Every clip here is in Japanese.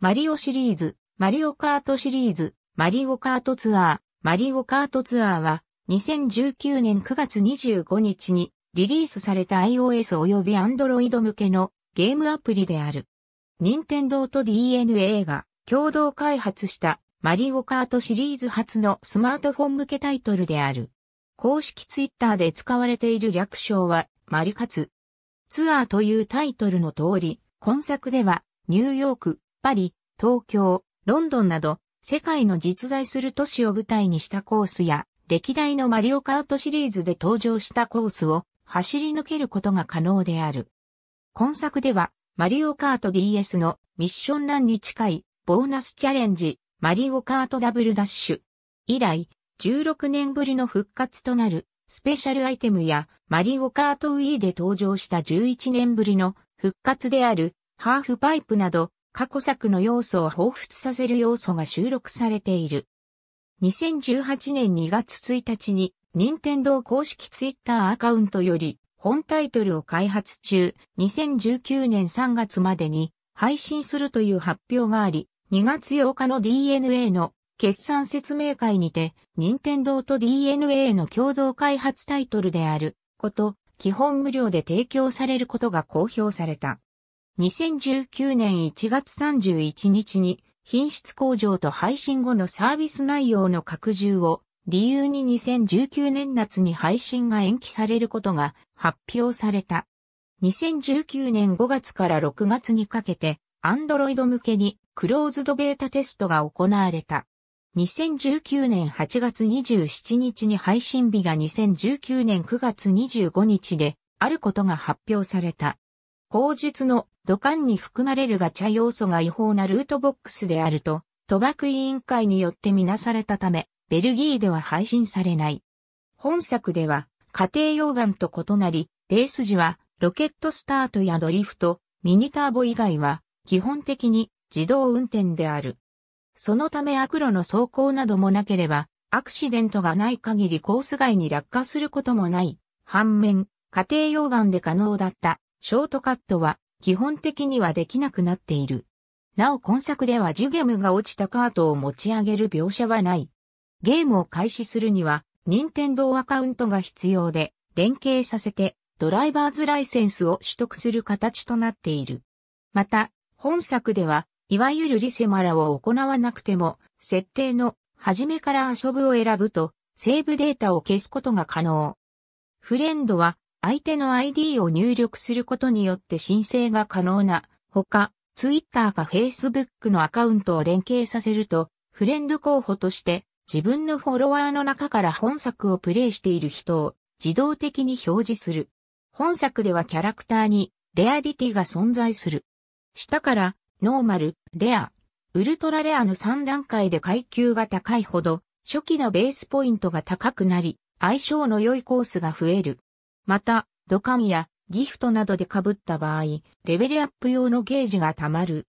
マリオシリーズ、マリオカートシリーズ、マリオカートツアー、マリオカートツアーは、2019年9月25日にリリースされた iOS 及び Android 向けのゲームアプリである。任天堂と DNA が共同開発したマリオカートシリーズ初のスマートフォン向けタイトルである。公式ツイッターで使われている略称はマリカツ。ツアーというタイトルの通り、今作ではニューヨーク、パリ、東京、ロンドンなど、世界の実在する都市を舞台にしたコースや、歴代のマリオカートシリーズで登場したコースを走り抜けることが可能である。今作では、マリオカート DS のミッションランに近いボーナスチャレンジ、マリオカートダブルダッシュ。以来、16年ぶりの復活となるスペシャルアイテムやマリオカート Wii で登場した11年ぶりの復活であるハーフパイプなど過去作の要素を彷彿させる要素が収録されている。2018年2月1日に、任天堂公式ツイッターアカウントより、本タイトルを開発中、2019年3月までに配信するという発表があり、2月8日の DNA の決算説明会にて、任天堂と DNA の共同開発タイトルであること、基本無料で提供されることが公表された。2019年1月31日に品質向上と配信後のサービス内容の拡充を理由に2019年夏に配信が延期されることが発表された。2019年5月から6月にかけて Android 向けにクローズドベータテストが行われた。2019年8月27日に配信日が2019年9月25日であることが発表された。後述の土管に含まれるガチャ要素が違法なルートボックスであると、賭博委員会によってみなされたため、ベルギーでは配信されない。本作では、家庭用版と異なり、レース時は、ロケットスタートやドリフト、ミニターボ以外は、基本的に自動運転である。そのため悪路の走行などもなければ、アクシデントがない限りコース外に落下することもない。反面、家庭用版で可能だったショートカットは基本的にはできなくなっている。なお今作ではジュゲムが落ちたカートを持ち上げる描写はない。ゲームを開始するには、任天堂アカウントが必要で、連携させて、ドライバーズライセンスを取得する形となっている。また、本作では、いわゆるリセマラを行わなくても、設定の、初めから遊ぶを選ぶと、セーブデータを消すことが可能。フレンドは、相手の ID を入力することによって申請が可能な、ほか、Twitter か Facebook のアカウントを連携させると、フレンド候補として自分のフォロワーの中から本作をプレイしている人を自動的に表示する。本作ではキャラクターにレアリティが存在する。下からノーマル、レア、ウルトラレアの3段階で階級が高いほど初期のベースポイントが高くなり、相性の良いコースが増える。また、土管やギフトなどで被った場合、レベルアップ用のゲージが溜まる。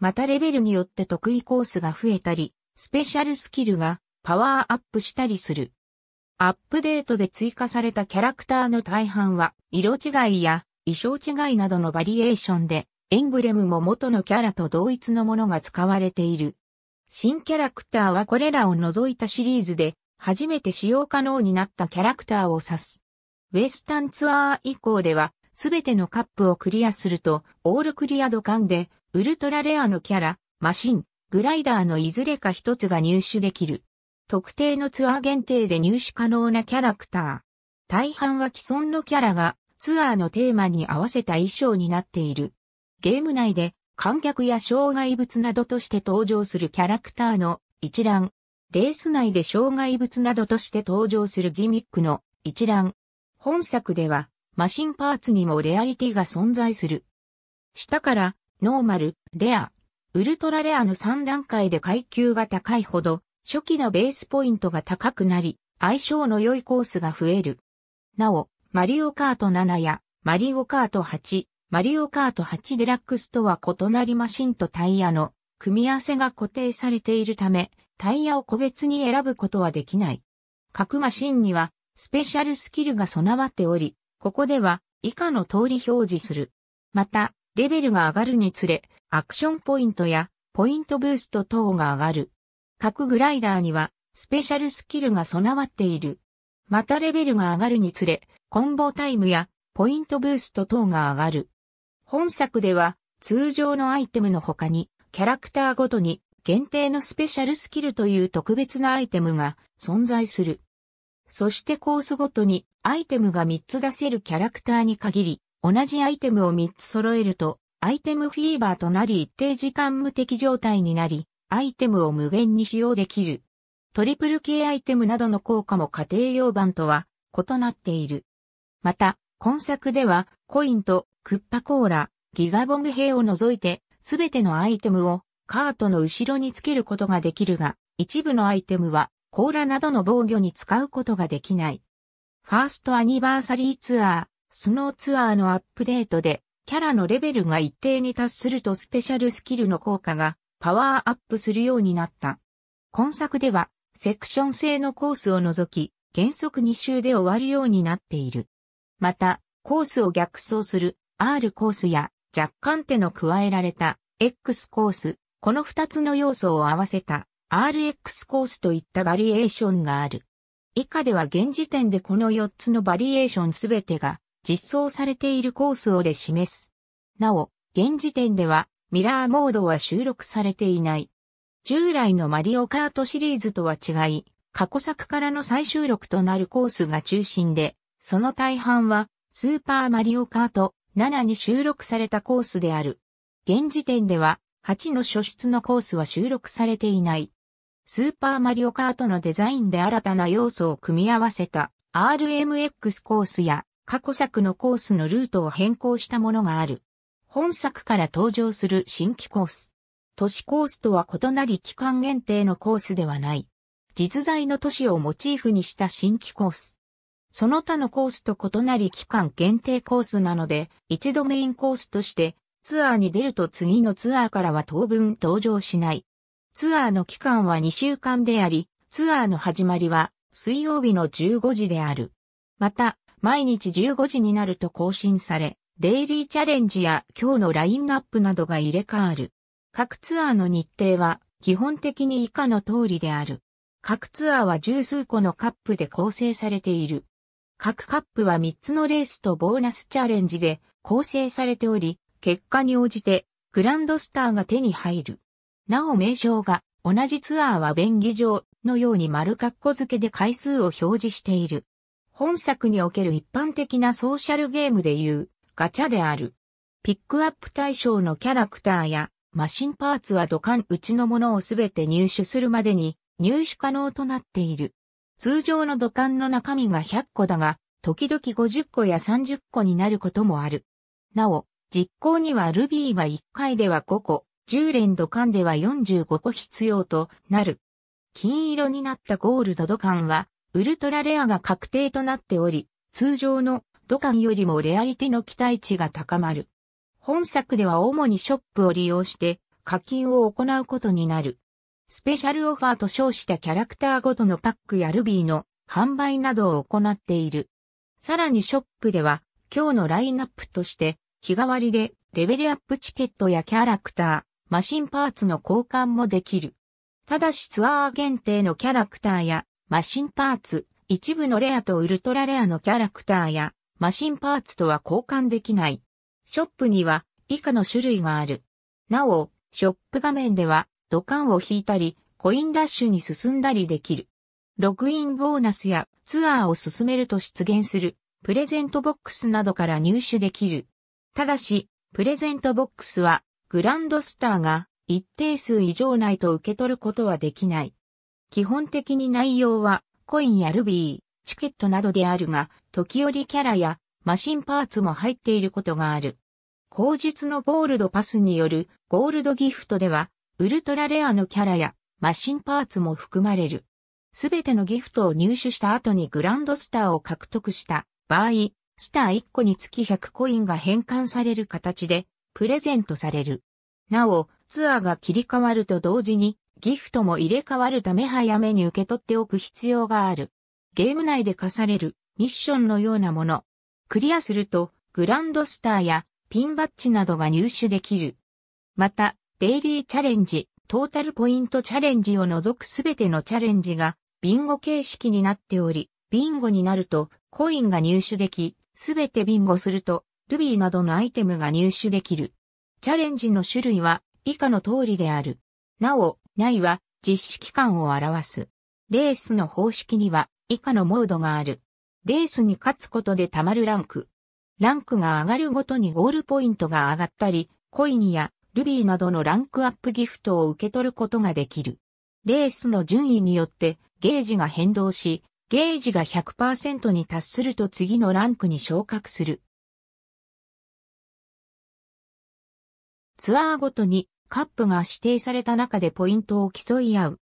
またレベルによって得意コースが増えたり、スペシャルスキルがパワーアップしたりする。アップデートで追加されたキャラクターの大半は、色違いや衣装違いなどのバリエーションで、エンブレムも元のキャラと同一のものが使われている。新キャラクターはこれらを除いたシリーズで、初めて使用可能になったキャラクターを指す。ウェスタンツアー以降では、すべてのカップをクリアすると、オールクリア度間で、ウルトラレアのキャラ、マシン、グライダーのいずれか一つが入手できる。特定のツアー限定で入手可能なキャラクター。大半は既存のキャラがツアーのテーマに合わせた衣装になっている。ゲーム内で観客や障害物などとして登場するキャラクターの一覧。レース内で障害物などとして登場するギミックの一覧。本作では、マシンパーツにもレアリティが存在する。下から、ノーマル、レア、ウルトラレアの3段階で階級が高いほど、初期のベースポイントが高くなり、相性の良いコースが増える。なお、マリオカート7や、マリオカート8、マリオカート8デラックスとは異なりマシンとタイヤの組み合わせが固定されているため、タイヤを個別に選ぶことはできない。各マシンにはスペシャルスキルが備わっており、ここでは以下の通り表示する。また、レベルが上がるにつれ、アクションポイントやポイントブースト等が上がる。各グライダーにはスペシャルスキルが備わっている。またレベルが上がるにつれ、コンボタイムやポイントブースト等が上がる。本作では通常のアイテムの他にキャラクターごとに限定のスペシャルスキルという特別なアイテムが存在する。そしてコースごとにアイテムが3つ出せるキャラクターに限り、同じアイテムを3つ揃えると、アイテムフィーバーとなり一定時間無敵状態になり、アイテムを無限に使用できる。トリプル系アイテムなどの効果も家庭用版とは異なっている。また、今作ではコインとクッパコーラ、ギガボム兵を除いてすべてのアイテムをカートの後ろにつけることができるが、一部のアイテムは甲羅などの防御に使うことができない。ファーストアニバーサリーツアー、スノーツアーのアップデートで、キャラのレベルが一定に達するとスペシャルスキルの効果がパワーアップするようになった。今作では、セクション制のコースを除き、原則2周で終わるようになっている。また、コースを逆走する R コースや若干手の加えられた X コース、この2つの要素を合わせた RX コースといったバリエーションがある。以下では現時点でこの4つのバリエーションすべてが実装されているコースをで示す。なお、現時点ではミラーモードは収録されていない。従来のマリオカートシリーズとは違い、過去作からの再収録となるコースが中心で、その大半はスーパーマリオカート7に収録されたコースである。現時点では8の初出のコースは収録されていない。スーパーマリオカートのデザインで新たな要素を組み合わせた RMX コースや過去作のコースのルートを変更したものがある。本作から登場する新規コース。都市コースとは異なり期間限定のコースではない。実在の都市をモチーフにした新規コース。その他のコースと異なり期間限定コースなので、一度メインコースとしてツアーに出ると次のツアーからは当分登場しない。ツアーの期間は2週間であり、ツアーの始まりは水曜日の15時である。また、毎日15時になると更新され、デイリーチャレンジや今日のラインナップなどが入れ替わる。各ツアーの日程は基本的に以下の通りである。各ツアーは十数個のカップで構成されている。各カップは3つのレースとボーナスチャレンジで構成されており、結果に応じてグランドスターが手に入る。なお名称が、同じツアーは便宜上のように丸括弧付けで回数を表示している。本作における一般的なソーシャルゲームでいうガチャである。ピックアップ対象のキャラクターやマシンパーツは土管うちのものをすべて入手するまでに入手可能となっている。通常の土管の中身が100個だが、時々50個や30個になることもある。なお、実行にはルビーが1回では5個、10連土管では45個必要となる。金色になったゴールド土管は、ウルトラレアが確定となっており、通常の土管よりもレアリティの期待値が高まる。本作では主にショップを利用して課金を行うことになる。スペシャルオファーと称したキャラクターごとのパックやルビーの販売などを行っている。さらにショップでは今日のラインナップとして日替わりでレベルアップチケットやキャラクター、マシンパーツの交換もできる。ただしツアー限定のキャラクターや、マシンパーツ、一部のレアとウルトラレアのキャラクターや、マシンパーツとは交換できない。ショップには以下の種類がある。なお、ショップ画面では、土管を引いたり、コインラッシュに進んだりできる。ログインボーナスやツアーを進めると出現する、プレゼントボックスなどから入手できる。ただし、プレゼントボックスはグランドスターが一定数以上ないと受け取ることはできない。基本的に内容はコインやルビー、チケットなどであるが、時折キャラやマシンパーツも入っていることがある。口述のゴールドパスによるゴールドギフトでは、ウルトラレアのキャラやマシンパーツも含まれる。すべてのギフトを入手した後にグランドスターを獲得した場合、スター1個につき100コインが変換される形でプレゼントされる。なお、ツアーが切り替わると同時に、ギフトも入れ替わるため早めに受け取っておく必要がある。ゲーム内で課されるミッションのようなもの。クリアすると、グランドスターやピンバッジなどが入手できる。また、デイリーチャレンジ、トータルポイントチャレンジを除くすべてのチャレンジが、ビンゴ形式になっており、ビンゴになると、コインが入手でき、すべてビンゴすると、ルビーなどのアイテムが入手できる。チャレンジの種類は以下の通りである。なお、ないは実施期間を表す。レースの方式には以下のモードがある。レースに勝つことで貯まるランク。ランクが上がるごとにゴールポイントが上がったり、コインやルビーなどのランクアップギフトを受け取ることができる。レースの順位によってゲージが変動し、ゲージが100%に達すると次のランクに昇格する。ツアーごとにカップが指定された中でポイントを競い合う。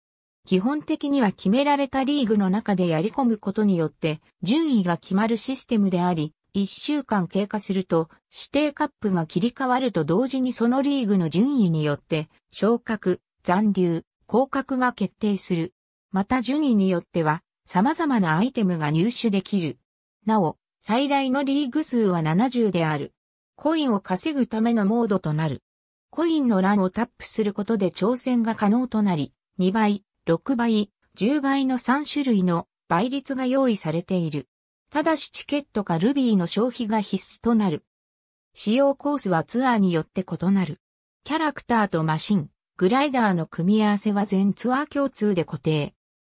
基本的には決められたリーグの中でやり込むことによって順位が決まるシステムであり、1週間経過すると指定カップが切り替わると同時にそのリーグの順位によって昇格、残留、降格が決定する。また順位によっては様々なアイテムが入手できる。なお、最大のリーグ数は70である。コインを稼ぐためのモードとなる。コインの欄をタップすることで挑戦が可能となり、2倍、6倍、10倍の3種類の倍率が用意されている。ただしチケットかルビーの消費が必須となる。使用コースはツアーによって異なる。キャラクターとマシン、グライダーの組み合わせは全ツアー共通で固定。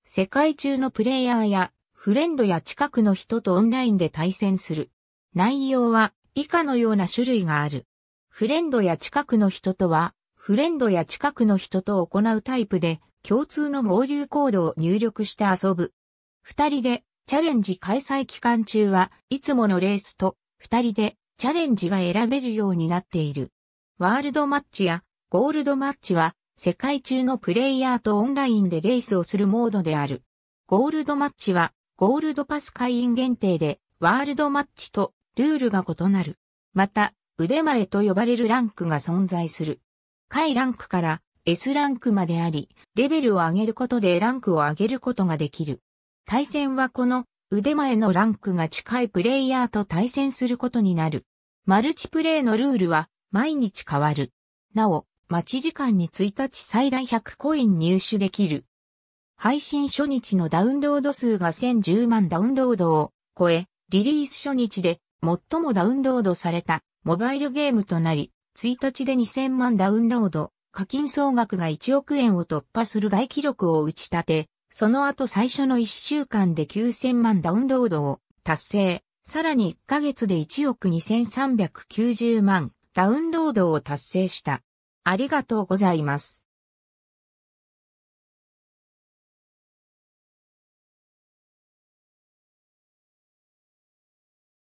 世界中のプレイヤーやフレンドや近くの人とオンラインで対戦する。内容は以下のような種類がある。フレンドや近くの人とは、フレンドや近くの人と行うタイプで、共通の合流コードを入力して遊ぶ。二人で、チャレンジ開催期間中は、いつものレースと、二人で、チャレンジが選べるようになっている。ワールドマッチや、ゴールドマッチは、世界中のプレイヤーとオンラインでレースをするモードである。ゴールドマッチは、ゴールドパス会員限定で、ワールドマッチとルールが異なる。また、腕前と呼ばれるランクが存在する。下位ランクから S ランクまであり、レベルを上げることでランクを上げることができる。対戦はこの腕前のランクが近いプレイヤーと対戦することになる。マルチプレイのルールは毎日変わる。なお、待ち時間に1日最大100コイン入手できる。配信初日のダウンロード数が1010万ダウンロードを超え、リリース初日で最もダウンロードされたモバイルゲームとなり、1日で2000万ダウンロード、課金総額が1億円を突破する大記録を打ち立て、その後最初の1週間で9000万ダウンロードを達成、さらに1ヶ月で1億2390万ダウンロードを達成した。ありがとうございます。